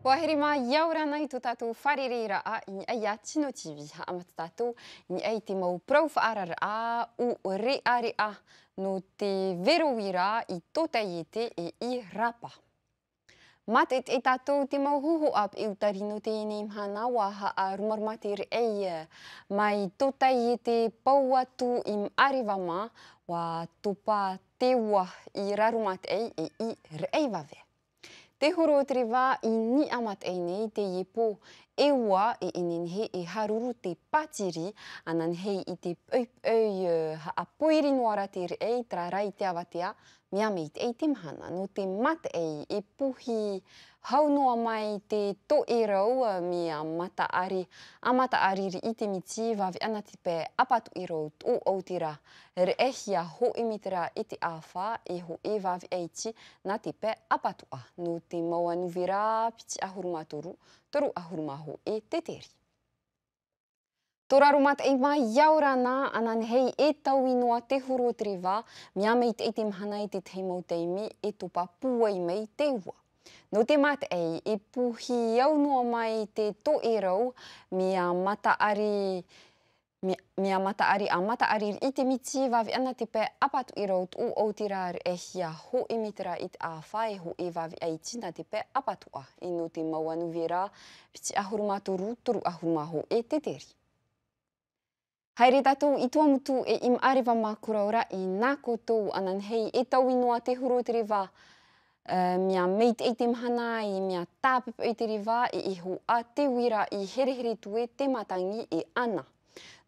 Kua heri mā iaura nei tu tātou wharirira a i ai a Tino tivi ha amata tātou i ai te mau prauwhaarara a u re a re a no te veruira i tōtai i e te e i rapa. Matet e tātou te mau huhu ap i e utari no te ene imha nā waha a rumarmatir eia eh, mai tōtai e i te pauatu i mārewama wa topa te ua i rarumat ei e i reivavea. Te horo o te wā i ni amat ei nei te iepo e ua e inin he e haruru te patiri anan hei i te pöipöi a poiri noara te re ei tra rai te awatea mea meit ei te mahana no te mat ei e puhi haunua mai te to e raua uh, mi a mata ari. A mata ari ri i te miti wawe anati pe apatu i rau tō autira. Re ehi a ho imitira i te awha e ho e wawe eiti na te pe apatu a. No te maua nuvira piti ahuruma toru, toru ahuruma ho e te teri. Tora rumat e mai iau rana anan hei e tau inoa te huru o te rewa, mea mei te i te mhana i te teimau teimi e tupa pua i mei te ua. No te mat e i puhi au noa mai te to e rau mia mata mia mata ari a mata ari i te miti vavi ana te pe apatu i rau tu o te rar e hia ho i e mitra i te a whae ho i e vavi ai tina te pe apatua i no te mauanu vera piti ahuruma toru toru ahuruma ho e te teri. Haere tato i tua e im arewa mā kuraura i nā kotou anan hei e tau inoa te huro te reva, Eh, mia meit e te mhana i mia tāpipa e i te riva i iho a te wira i herehere tue te matangi i e ana.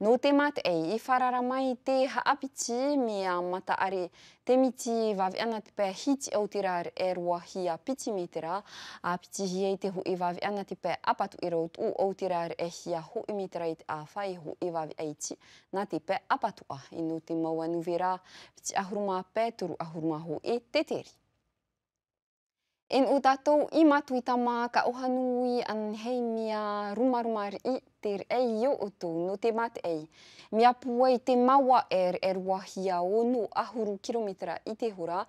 Nō te mat e i wharara mai te haapiti mia mata are te miti vavi ana te pē hiti au te rā e rua hi a piti me te rā. A piti hi e te hu i e vavi ana te pē apatu i rau tū au te rā e hi a hu i te rā te a whai hu i vavi aiti na te pē apatu a. I nō te maua nuvera piti ahuruma pē ahuruma hu i te teri. En o tātou i matu i tama ka ohanui an hei mea rumarumar i te ei o utu no te mat ei. pua i te maua er er wahia o no ahuru kilometra i te hura.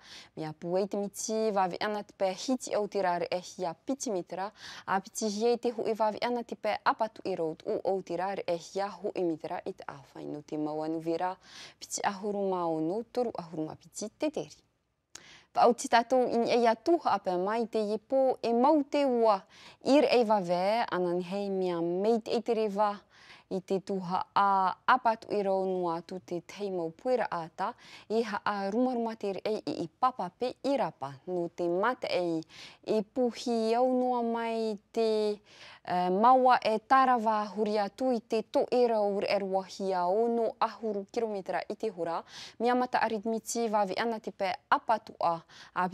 pua i te miti vavi ana te pe hiti au te rare e hia piti mitra. A piti i te hui vavi e ana te pe apatu i e rout u au te rare e hia hui e mitra i te awhai no te maua nuvera. Piti ahuru mao no toru ahuru ma piti te teri au ti tatou i ni eia tuha ape mai te iepo e mau te ua ir eiva vē anan hei mea meit eitere vā i te tuha a apatu i rau atu te teimau puera ata i ha a rumaruma te e i i papape pe i rapa no te mate e i e puhi au noa mai te uh, maua e tarawa huri atu i te to e rau e ruahi a ono ahuru kilometera i te hora mi amata aritmiti vavi ana te pe apatu a a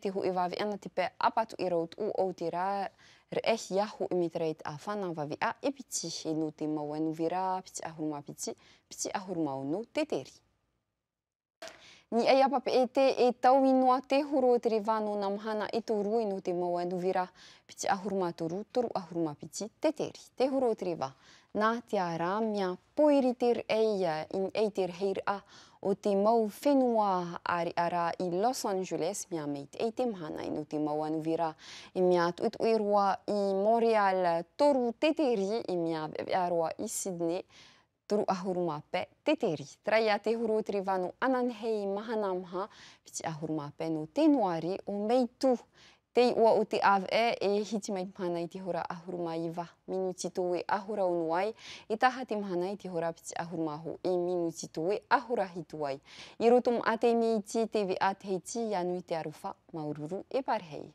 te hu e ana te pe apatu i rau tu o te rau reehyiaho i mity raety afana vavi a i pitsi eno te mao ano vera pitsi aho romapitsi pitsi aho romao no teteri Ni ai apape e te e tau inoa te horo o e te re vano na mahana e tō rua ino te maua nuvira. Piti ahuruma toru, toru ahuruma piti te teri. Te horo o e te re va. Nā te a rā mea poeri ter e ia in e ter heir a o te mau whenua ari ara i Los Angeles mea meit e te mahana ino te maua nuvira. E mea tuit uerua i Montreal toru te teri i mea e, aroa i Sydney turu ahuru mā pe te teri. Trai a te huru utri wānu anan hei mahana maha, piti ahuru mā pe no te noari o mei tū. Tei ua o te av e, e hiti mai mahana i te hura ahuru mā iwa. Minuti tū e ahura unu ai, i taha te mahana i te hura piti ahuru mā ho e minuti tū e ahura hitu ai. I rotum a te mei ti, te vi a te hei ti, anu i te arufa, maururu e parhei.